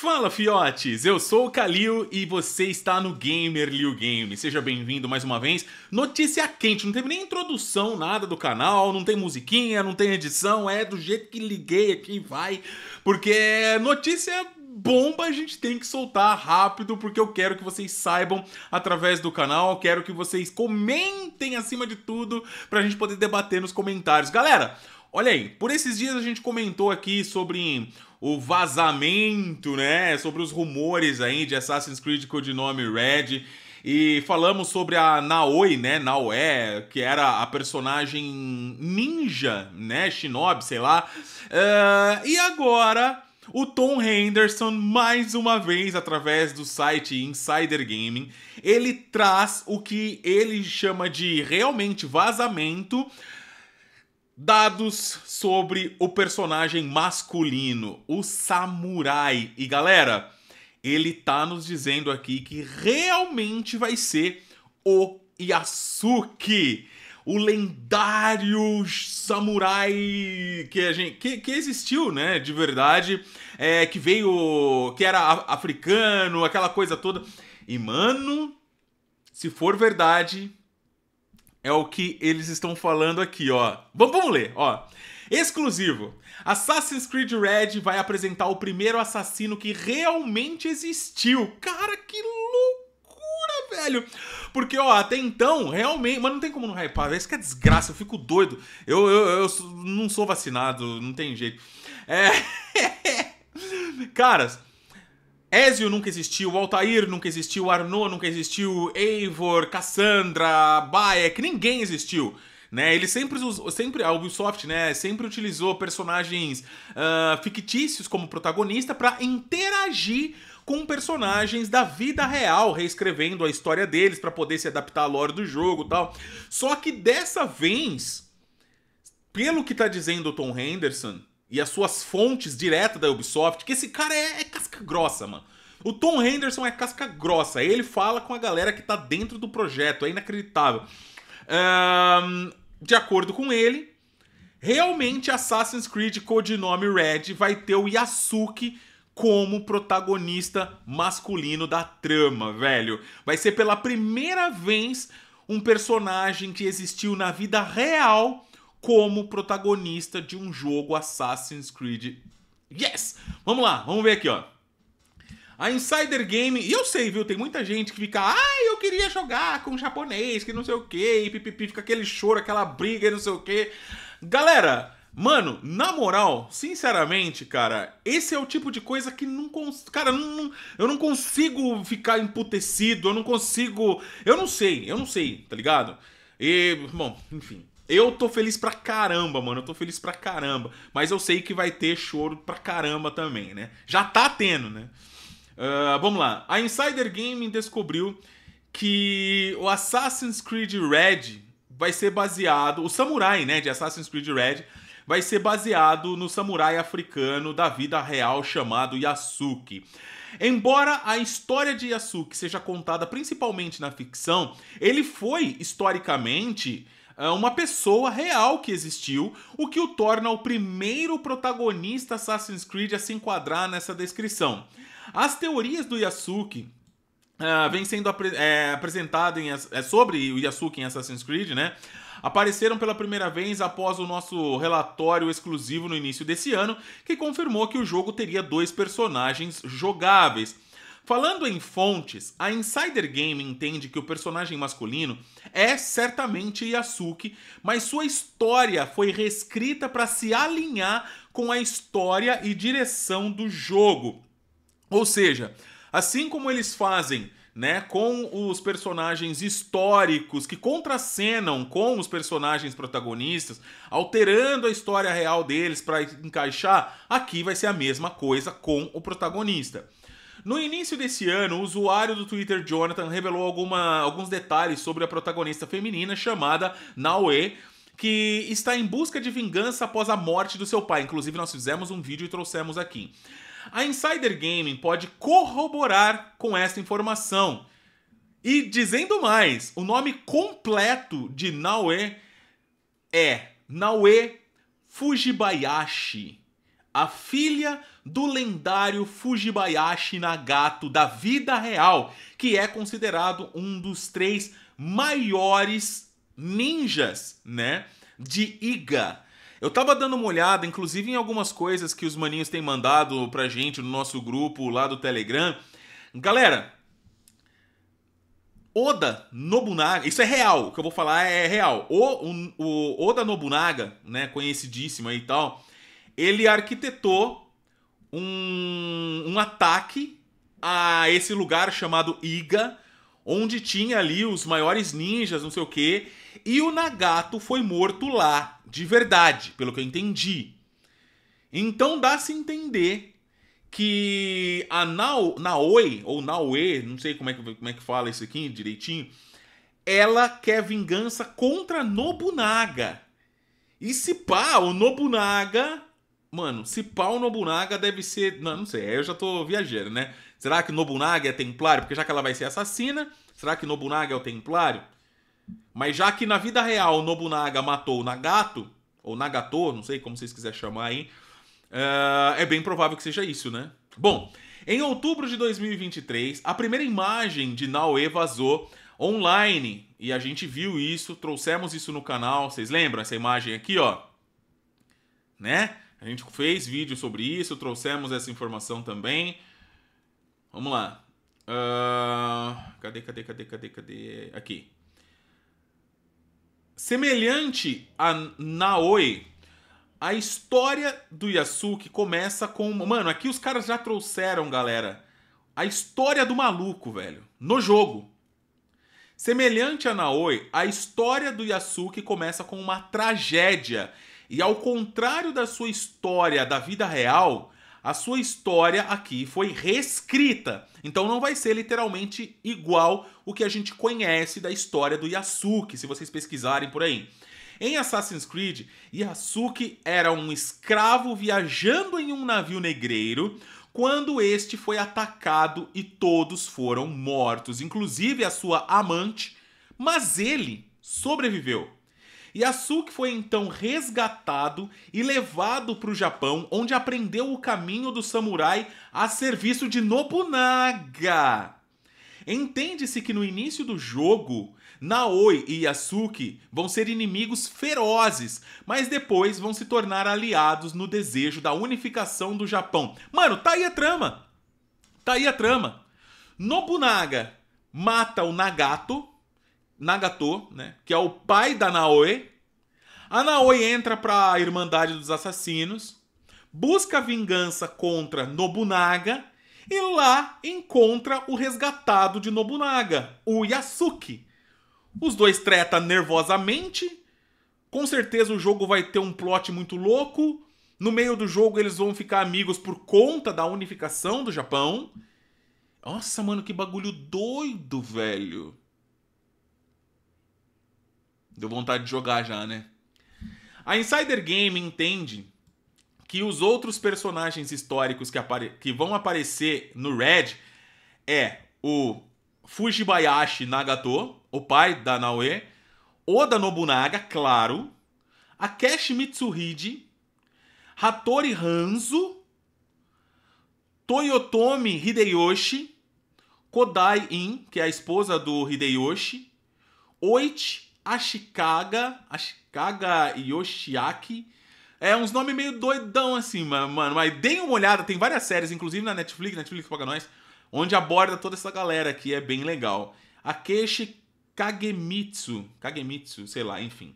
Fala fiotes, eu sou o Kalil e você está no Gamer Liu Game. Seja bem-vindo mais uma vez. Notícia quente, não teve nem introdução, nada do canal, não tem musiquinha, não tem edição, é do jeito que liguei aqui, vai. Porque é notícia bomba a gente tem que soltar rápido, porque eu quero que vocês saibam através do canal, quero que vocês comentem acima de tudo, pra gente poder debater nos comentários. Galera, Olha aí, por esses dias a gente comentou aqui sobre o vazamento, né? Sobre os rumores aí de Assassin's Creed codinome Red. E falamos sobre a Naoi, né? Naoe, que era a personagem ninja, né? Shinobi, sei lá. Uh, e agora, o Tom Henderson, mais uma vez, através do site Insider Gaming, ele traz o que ele chama de realmente vazamento Dados sobre o personagem masculino, o samurai. E galera, ele tá nos dizendo aqui que realmente vai ser o Yasuke, o lendário samurai que a gente que, que existiu, né, de verdade, é, que veio, que era africano, aquela coisa toda. E mano, se for verdade, é o que eles estão falando aqui, ó. Vamos, vamos ler, ó. Exclusivo. Assassin's Creed Red vai apresentar o primeiro assassino que realmente existiu. Cara, que loucura, velho. Porque, ó, até então, realmente. Mas não tem como não hypar. Isso que é desgraça, eu fico doido. Eu, eu, eu não sou vacinado, não tem jeito. É. Caras. Ezio nunca existiu, Altair nunca existiu, Arnaud nunca existiu, Eivor, Cassandra, Bayek, ninguém existiu. Né? Ele sempre usou, sempre a Ubisoft, né, sempre utilizou personagens uh, fictícios como protagonista para interagir com personagens da vida real, reescrevendo a história deles para poder se adaptar à lore do jogo, tal. Só que dessa vez, pelo que está dizendo o Tom Henderson, e as suas fontes diretas da Ubisoft, que esse cara é, é, casca grossa, mano. O Tom Henderson é casca grossa, ele fala com a galera que tá dentro do projeto, é inacreditável. Um, de acordo com ele, realmente Assassin's Creed Codinome Red vai ter o Yasuke como protagonista masculino da trama, velho. Vai ser pela primeira vez um personagem que existiu na vida real como protagonista de um jogo Assassin's Creed. Yes! Vamos lá, vamos ver aqui, ó. A Insider Game, e eu sei, viu? Tem muita gente que fica, ah, eu queria jogar com um japonês, que não sei o que, e pipipi, fica aquele choro, aquela briga e não sei o que. Galera, Mano, na moral, sinceramente, cara, esse é o tipo de coisa que não. Cons... Cara, não, não, eu não consigo ficar emputecido, eu não consigo. Eu não sei, eu não sei, tá ligado? E, bom, enfim. Eu tô feliz pra caramba, mano. Eu tô feliz pra caramba. Mas eu sei que vai ter choro pra caramba também, né? Já tá tendo, né? Uh, vamos lá. A Insider Gaming descobriu que o Assassin's Creed Red vai ser baseado. O samurai, né? De Assassin's Creed Red vai ser baseado no samurai africano da vida real chamado Yasuke. Embora a história de Yasuke seja contada principalmente na ficção, ele foi historicamente é uma pessoa real que existiu, o que o torna o primeiro protagonista Assassin's Creed a se enquadrar nessa descrição. As teorias do Yasuke uh, sendo apre é, apresentadas em, é, sobre o Yasuke em Assassin's Creed, né? apareceram pela primeira vez após o nosso relatório exclusivo no início desse ano, que confirmou que o jogo teria dois personagens jogáveis. Falando em fontes, a Insider Game entende que o personagem masculino é certamente Yasuke, mas sua história foi reescrita para se alinhar com a história e direção do jogo. Ou seja, assim como eles fazem né, com os personagens históricos que contracenam com os personagens protagonistas, alterando a história real deles para encaixar, aqui vai ser a mesma coisa com o protagonista. No início desse ano, o usuário do Twitter Jonathan revelou alguma, alguns detalhes sobre a protagonista feminina chamada Naue, que está em busca de vingança após a morte do seu pai. Inclusive, nós fizemos um vídeo e trouxemos aqui. A Insider Gaming pode corroborar com esta informação. E dizendo mais, o nome completo de Naue é Naue Fujibayashi a filha do lendário Fujibayashi Nagato da vida real, que é considerado um dos três maiores ninjas, né, de Iga. Eu tava dando uma olhada, inclusive, em algumas coisas que os maninhos têm mandado pra gente no nosso grupo lá do Telegram. Galera, Oda Nobunaga, isso é real, o que eu vou falar é real. O, o, o Oda Nobunaga, né, conhecidíssimo aí e tal, ele arquitetou um, um ataque a esse lugar chamado Iga, onde tinha ali os maiores ninjas, não sei o quê, e o Nagato foi morto lá, de verdade, pelo que eu entendi. Então dá-se entender que a Nao, Naoi, ou Naoe, não sei como é, que, como é que fala isso aqui direitinho, ela quer vingança contra Nobunaga. E se pá, o Nobunaga Mano, se pau Nobunaga deve ser. Não, não sei, eu já tô viajando, né? Será que Nobunaga é templário? Porque já que ela vai ser assassina, será que Nobunaga é o templário? Mas já que na vida real Nobunaga matou o Nagato, ou Nagato, não sei como vocês quiserem chamar aí, ah, é bem provável que seja isso, né? Bom, em outubro de 2023, a primeira imagem de Naue vazou online. E a gente viu isso, trouxemos isso no canal. Vocês lembram essa imagem aqui, ó? Né? A gente fez vídeo sobre isso, trouxemos essa informação também. Vamos lá. Uh, cadê, cadê, cadê, cadê, cadê? Aqui. Semelhante a Naoi, a história do Yasuki começa com. Mano, aqui os caras já trouxeram, galera, a história do maluco, velho, no jogo. Semelhante a Naoi, a história do Yasuki começa com uma tragédia e ao contrário da sua história da vida real, a sua história aqui foi reescrita. Então não vai ser literalmente igual o que a gente conhece da história do Yasuke, se vocês pesquisarem por aí. Em Assassin's Creed, Yasuke era um escravo viajando em um navio negreiro quando este foi atacado e todos foram mortos, inclusive a sua amante, mas ele sobreviveu. Yasuke foi então resgatado e levado para o Japão, onde aprendeu o caminho do samurai a serviço de Nobunaga. Entende-se que no início do jogo, Naoi e Yasuke vão ser inimigos ferozes, mas depois vão se tornar aliados no desejo da unificação do Japão. Mano, tá aí a trama! Tá aí a trama. Nobunaga mata o Nagato, Nagato, né, que é o pai da Naoe. A Naoe entra para a Irmandade dos Assassinos, busca vingança contra Nobunaga e lá encontra o resgatado de Nobunaga, o Yasuke. Os dois tretam nervosamente. Com certeza o jogo vai ter um plot muito louco. No meio do jogo eles vão ficar amigos por conta da unificação do Japão. Nossa, mano, que bagulho doido, velho. Deu vontade de jogar já, né? A Insider Game entende que os outros personagens históricos que, que vão aparecer no Red é o Fujibayashi Nagato, o pai da Naoe, Oda Nobunaga, claro, Akeshi Mitsuhide, Hattori Hanzo, Toyotomi Hideyoshi, Kodai In, que é a esposa do Hideyoshi, Oichi Ashikaga, Ashikaga Yoshiaki. É uns nomes meio doidão assim, mano. Mas deem uma olhada, tem várias séries, inclusive na Netflix, Netflix paga nós, onde aborda toda essa galera que é bem legal. Akeshi Kagemitsu, Kagemitsu, sei lá, enfim.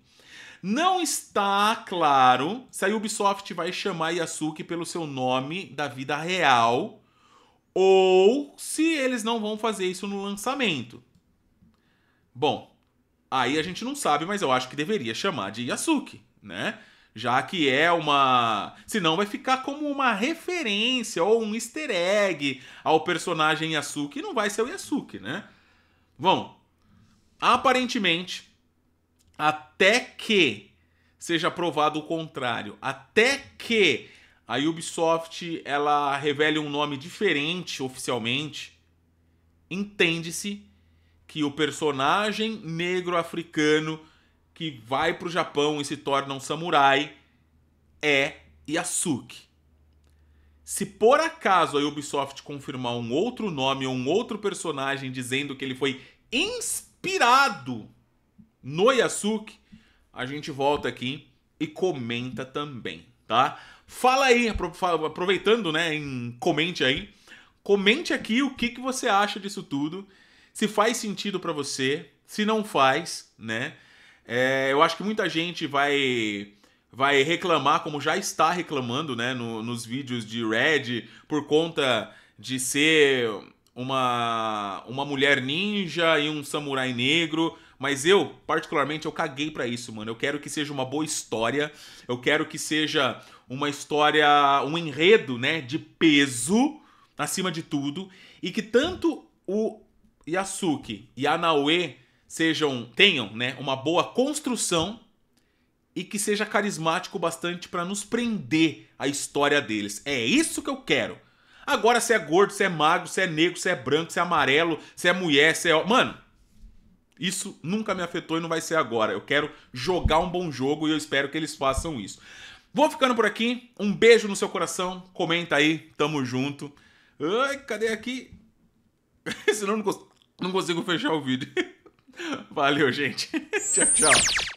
Não está claro se a Ubisoft vai chamar Yasuke pelo seu nome da vida real ou se eles não vão fazer isso no lançamento. Bom, Aí a gente não sabe, mas eu acho que deveria chamar de Yasuke, né? Já que é uma. Senão vai ficar como uma referência ou um easter egg ao personagem Yasuke. E não vai ser o Yasuke, né? Bom, aparentemente, até que seja provado o contrário, até que a Ubisoft ela revele um nome diferente oficialmente, entende-se que o personagem negro africano que vai para o Japão e se torna um samurai é Yasuke. Se por acaso a Ubisoft confirmar um outro nome ou um outro personagem dizendo que ele foi inspirado no Yasuke, a gente volta aqui e comenta também, tá? Fala aí, aproveitando, né, em, comente aí, comente aqui o que, que você acha disso tudo se faz sentido para você, se não faz, né? É, eu acho que muita gente vai vai reclamar, como já está reclamando, né, no, nos vídeos de Red, por conta de ser uma, uma mulher ninja e um samurai negro. Mas eu, particularmente, eu caguei para isso, mano. Eu quero que seja uma boa história. Eu quero que seja uma história, um enredo, né, de peso, acima de tudo. E que tanto o Yasuki e a Naue sejam tenham, né, uma boa construção e que seja carismático bastante para nos prender a história deles. É isso que eu quero. Agora se é gordo, se é magro, se é negro, se é branco, se é amarelo, se é mulher, se é, mano, isso nunca me afetou e não vai ser agora. Eu quero jogar um bom jogo e eu espero que eles façam isso. Vou ficando por aqui. Um beijo no seu coração. Comenta aí. Tamo junto. Ai, cadê aqui? Senão não gostou. Não consigo fechar o vídeo. Valeu, gente. tchau, tchau.